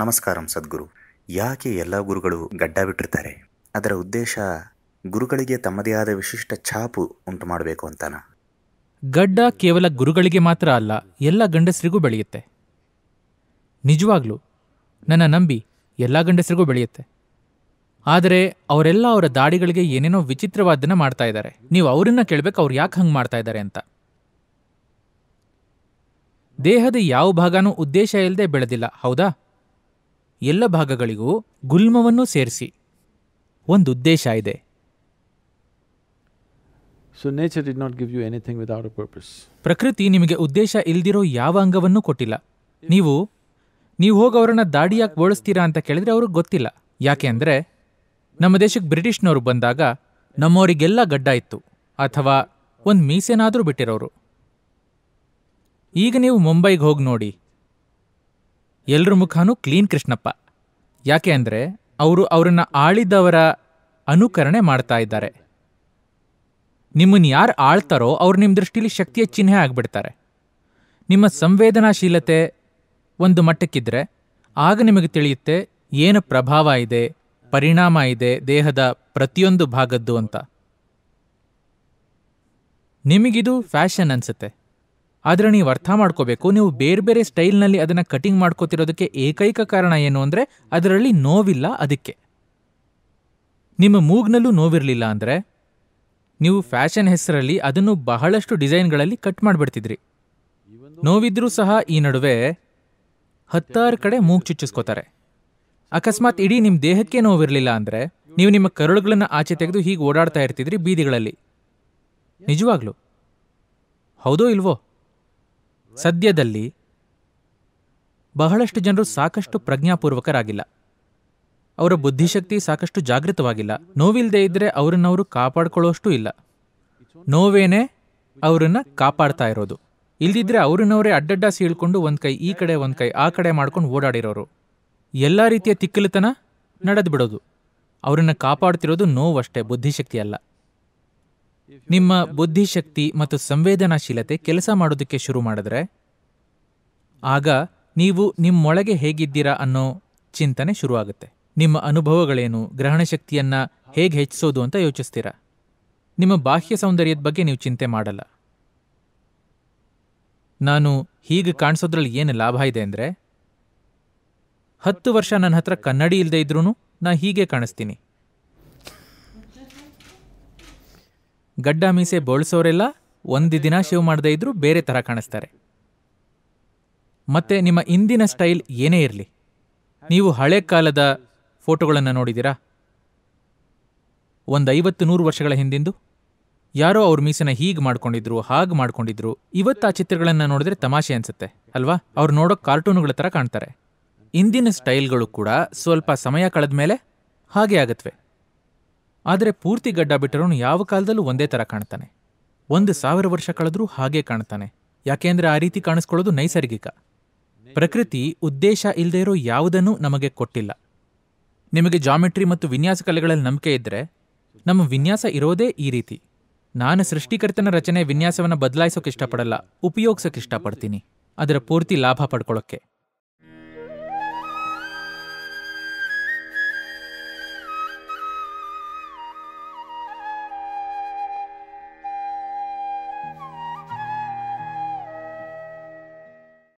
ನಮಸ್ಕಾರಂ ಸದ್ಗುರು ಯಾಕೆ ಎಲ್ಲ ಗುರುಗಳು ಗಡ್ಡ ಬಿಟ್ಟಿರ್ತಾರೆ ಅದರ ಉದ್ದೇಶ ಗುರುಗಳಿಗೆ ತಮ್ಮದೇ ಆದ ವಿಶಿಷ್ಟ ಛಾಪು ಉಂಟು ಮಾಡಬೇಕು ಅಂತಾನ ಗಡ್ಡ ಕೇವಲ ಗುರುಗಳಿಗೆ ಮಾತ್ರ ಅಲ್ಲ ಎಲ್ಲ ಗಂಡಸರಿಗೂ ಬೆಳೆಯುತ್ತೆ ನಿಜವಾಗ್ಲೂ ನನ್ನ ನಂಬಿ ಎಲ್ಲ ಗಂಡಸರಿಗೂ ಬೆಳೆಯುತ್ತೆ ಆದರೆ ಅವರೆಲ್ಲ ಅವರ ದಾಡಿಗಳಿಗೆ ಏನೇನೋ ವಿಚಿತ್ರವಾದನ್ನ ಮಾಡ್ತಾ ಇದ್ದಾರೆ ನೀವು ಅವರನ್ನ ಕೇಳಬೇಕು ಅವ್ರು ಯಾಕೆ ಹಂಗೆ ಮಾಡ್ತಾ ಇದ್ದಾರೆ ಅಂತ ದೇಹದ ಯಾವ ಭಾಗನೂ ಉದ್ದೇಶ ಇಲ್ಲದೆ ಬೆಳೆದಿಲ್ಲ ಹೌದಾ ಎಲ್ಲ ಭಾಗಗಳಿಗೂ ಗುಲ್ಮವನ್ನು ಸೇರಿಸಿ ಒಂದು ಉದ್ದೇಶ ಇದೆ so nature did not give you anything purpose ಪ್ರಕೃತಿ ನಿಮಗೆ ಉದ್ದೇಶ ಇಲ್ದಿರೋ ಯಾವ ಅಂಗವನ್ನು ಕೊಟ್ಟಿಲ್ಲ ನೀವು ನೀವು ಹೋಗಿ ಅವರನ್ನ ದಾಡಿಯಾಗಿ ಬೋಳಿಸ್ತೀರಾ ಅಂತ ಕೇಳಿದ್ರೆ ಅವ್ರಿಗೆ ಗೊತ್ತಿಲ್ಲ ಯಾಕೆ ಅಂದರೆ ನಮ್ಮ ದೇಶಕ್ಕೆ ಬ್ರಿಟಿಷ್ನವರು ಬಂದಾಗ ನಮ್ಮವರಿಗೆಲ್ಲ ಗಡ್ಡ ಇತ್ತು ಅಥವಾ ಒಂದು ಮೀಸೆನಾದರೂ ಬಿಟ್ಟಿರೋರು ಈಗ ನೀವು ಮುಂಬೈಗೆ ಹೋಗಿ ನೋಡಿ ಎಲ್ಲರ ಮುಖಾನೂ ಕ್ಲೀನ್ ಕೃಷ್ಣಪ್ಪ ಯಾಕೆ ಅಂದರೆ ಅವರು ಅವರನ್ನು ಆಳಿದವರ ಅನುಕರಣೆ ಮಾಡ್ತಾ ಇದ್ದಾರೆ ನಿಮ್ಮನ್ನು ಯಾರು ಆಳ್ತಾರೋ ಅವ್ರು ನಿಮ್ಮ ದೃಷ್ಟಿಲಿ ಶಕ್ತಿಯ ಚಿಹ್ನೆ ಆಗಿಬಿಡ್ತಾರೆ ನಿಮ್ಮ ಸಂವೇದನಾಶೀಲತೆ ಒಂದು ಮಟ್ಟಕ್ಕಿದ್ರೆ ಆಗ ನಿಮಗೆ ತಿಳಿಯುತ್ತೆ ಏನು ಪ್ರಭಾವ ಇದೆ ಪರಿಣಾಮ ಇದೆ ದೇಹದ ಪ್ರತಿಯೊಂದು ಭಾಗದ್ದು ಅಂತ ನಿಮಗಿದು ಫ್ಯಾಷನ್ ಅನಿಸುತ್ತೆ ಆದರೆ ನೀವು ಅರ್ಥ ಮಾಡ್ಕೋಬೇಕು ನೀವು ಬೇರೆ ಬೇರೆ ಸ್ಟೈಲ್ನಲ್ಲಿ ಅದನ್ನು ಕಟಿಂಗ್ ಮಾಡ್ಕೋತಿರೋದಕ್ಕೆ ಏಕೈಕ ಕಾರಣ ಏನು ಅಂದರೆ ಅದರಲ್ಲಿ ನೋವಿಲ್ಲ ಅದಕ್ಕೆ ನಿಮ್ಮ ಮೂಗ್ನಲ್ಲೂ ನೋವಿರಲಿಲ್ಲ ಅಂದರೆ ನೀವು ಫ್ಯಾಷನ್ ಹೆಸರಲ್ಲಿ ಅದನ್ನು ಬಹಳಷ್ಟು ಡಿಸೈನ್ಗಳಲ್ಲಿ ಕಟ್ ಮಾಡಿಬಿಡ್ತಿದ್ರಿ ನೋವಿದ್ರೂ ಸಹ ಈ ನಡುವೆ ಹತ್ತಾರು ಕಡೆ ಮೂಗು ಚುಚ್ಚಿಸ್ಕೋತಾರೆ ಅಕಸ್ಮಾತ್ ಇಡೀ ನಿಮ್ಮ ದೇಹಕ್ಕೆ ನೋವಿರಲಿಲ್ಲ ಅಂದರೆ ನೀವು ನಿಮ್ಮ ಕರುಳುಗಳನ್ನು ಆಚೆ ತೆಗೆದು ಹೀಗೆ ಓಡಾಡ್ತಾ ಇರ್ತಿದ್ರಿ ಬೀದಿಗಳಲ್ಲಿ ನಿಜವಾಗ್ಲು ಹೌದೋ ಇಲ್ವೋ ಸದ್ಯದಲ್ಲಿ ಬಹಳಷ್ಟು ಜನರು ಸಾಕಷ್ಟು ಪ್ರಜ್ಞಾಪೂರ್ವಕರಾಗಿಲ್ಲ ಅವರ ಬುದ್ಧಿಶಕ್ತಿ ಸಾಕಷ್ಟು ಜಾಗೃತವಾಗಿಲ್ಲ ನೋವಿಲ್ಲದೆ ಇದ್ದರೆ ಅವರನ್ನವರು ಕಾಪಾಡ್ಕೊಳ್ಳೋಷ್ಟು ಇಲ್ಲ ನೋವೇನೆ ಅವರನ್ನು ಕಾಪಾಡ್ತಾ ಇರೋದು ಇಲ್ದಿದ್ರೆ ಅವ್ರನ್ನವರೇ ಅಡ್ಡಡ್ಡ ಸೀಳ್ಕೊಂಡು ಒಂದು ಕೈ ಈ ಕಡೆ ಒಂದು ಕೈ ಆ ಕಡೆ ಮಾಡ್ಕೊಂಡು ಓಡಾಡಿರೋರು ಎಲ್ಲ ರೀತಿಯ ತಿಕ್ಕಿಲತನ ನಡೆದು ಅವರನ್ನು ಕಾಪಾಡ್ತಿರೋದು ನೋವಷ್ಟೇ ಬುದ್ಧಿಶಕ್ತಿ ಅಲ್ಲ ನಿಮ್ಮ ಬುದ್ಧಿಶಕ್ತಿ ಮತ್ತು ಸಂವೇದನಾಶೀಲತೆ ಕೆಲಸ ಮಾಡೋದಕ್ಕೆ ಶುರು ಮಾಡಿದ್ರೆ ಆಗ ನೀವು ನಿಮ್ಮೊಳಗೆ ಹೇಗಿದ್ದೀರಾ ಅನ್ನೋ ಚಿಂತನೆ ಶುರುವಾಗುತ್ತೆ ನಿಮ್ಮ ಅನುಭವಗಳೇನು ಗ್ರಹಣ ಶಕ್ತಿಯನ್ನ ಹೇಗೆ ಹೆಚ್ಚಿಸೋದು ಅಂತ ಯೋಚಿಸ್ತೀರಾ ನಿಮ್ಮ ಬಾಹ್ಯ ಸೌಂದರ್ಯದ ಬಗ್ಗೆ ನೀವು ಚಿಂತೆ ಮಾಡಲ್ಲ ನಾನು ಹೀಗೆ ಕಾಣಿಸೋದ್ರಲ್ಲಿ ಏನು ಲಾಭ ಇದೆ ಅಂದರೆ ಹತ್ತು ವರ್ಷ ನನ್ನ ಹತ್ರ ಕನ್ನಡಿ ಇಲ್ಲದೆ ಇದ್ರೂ ನಾ ಹೀಗೆ ಕಾಣಿಸ್ತೀನಿ ಗಡ್ಡ ಮೀಸೆ ಬೋಳ್ಸೋರೆಲ್ಲ ಒಂದು ದಿನ ಶೇವ್ ಮಾಡದೇ ಇದ್ರೂ ಬೇರೆ ಥರ ಕಾಣಿಸ್ತಾರೆ ಮತ್ತೆ ನಿಮ್ಮ ಇಂದಿನ ಸ್ಟೈಲ್ ಏನೇ ಇರಲಿ ನೀವು ಹಳೆ ಕಾಲದ ಫೋಟೋಗಳನ್ನು ನೋಡಿದ್ದೀರಾ ಒಂದು ಐವತ್ತು ನೂರು ವರ್ಷಗಳ ಹಿಂದಿಂದು ಯಾರೋ ಅವ್ರ ಮೀಸನ ಹೀಗೆ ಮಾಡ್ಕೊಂಡಿದ್ರು ಹಾಗೆ ಮಾಡ್ಕೊಂಡಿದ್ರು ಇವತ್ತು ಆ ಚಿತ್ರಗಳನ್ನು ನೋಡಿದ್ರೆ ತಮಾಷೆ ಅನ್ಸುತ್ತೆ ಅಲ್ವಾ ಅವ್ರು ನೋಡೋ ಕಾರ್ಟೂನುಗಳ ಥರ ಕಾಣ್ತಾರೆ ಇಂದಿನ ಸ್ಟೈಲ್ಗಳು ಕೂಡ ಸ್ವಲ್ಪ ಸಮಯ ಕಳೆದ ಮೇಲೆ ಹಾಗೆ ಆಗತ್ವೆ ಆದರೆ ಪೂರ್ತಿ ಗಡ್ಡ ಬಿಟ್ಟರೂ ಯಾವ ಕಾಲದಲ್ಲೂ ಒಂದೇ ಥರ ಕಾಣ್ತಾನೆ ಒಂದು ಸಾವಿರ ವರ್ಷ ಕಳೆದರೂ ಹಾಗೇ ಕಾಣ್ತಾನೆ ಯಾಕೆಂದರೆ ಆ ರೀತಿ ಕಾಣಿಸ್ಕೊಳ್ಳೋದು ನೈಸರ್ಗಿಕ ಪ್ರಕೃತಿ ಉದ್ದೇಶ ಇಲ್ಲದೇ ಇರೋ ಯಾವುದನ್ನೂ ನಮಗೆ ಕೊಟ್ಟಿಲ್ಲ ನಿಮಗೆ ಜಾಮೆಟ್ರಿ ಮತ್ತು ವಿನ್ಯಾಸ ಕಲೆಗಳಲ್ಲಿ ನಂಬಿಕೆ ಇದ್ದರೆ ನಮ್ಮ ವಿನ್ಯಾಸ ಇರೋದೇ ಈ ರೀತಿ ನಾನು ಸೃಷ್ಟಿಕರ್ತನ ರಚನೆ ವಿನ್ಯಾಸವನ್ನು ಬದಲಾಯಿಸೋಕೆ ಇಷ್ಟಪಡಲ್ಲ ಉಪಯೋಗಿಸೋಕೆ ಇಷ್ಟಪಡ್ತೀನಿ ಅದರ ಪೂರ್ತಿ ಲಾಭ ಪಡ್ಕೊಳ್ಳೋಕ್ಕೆ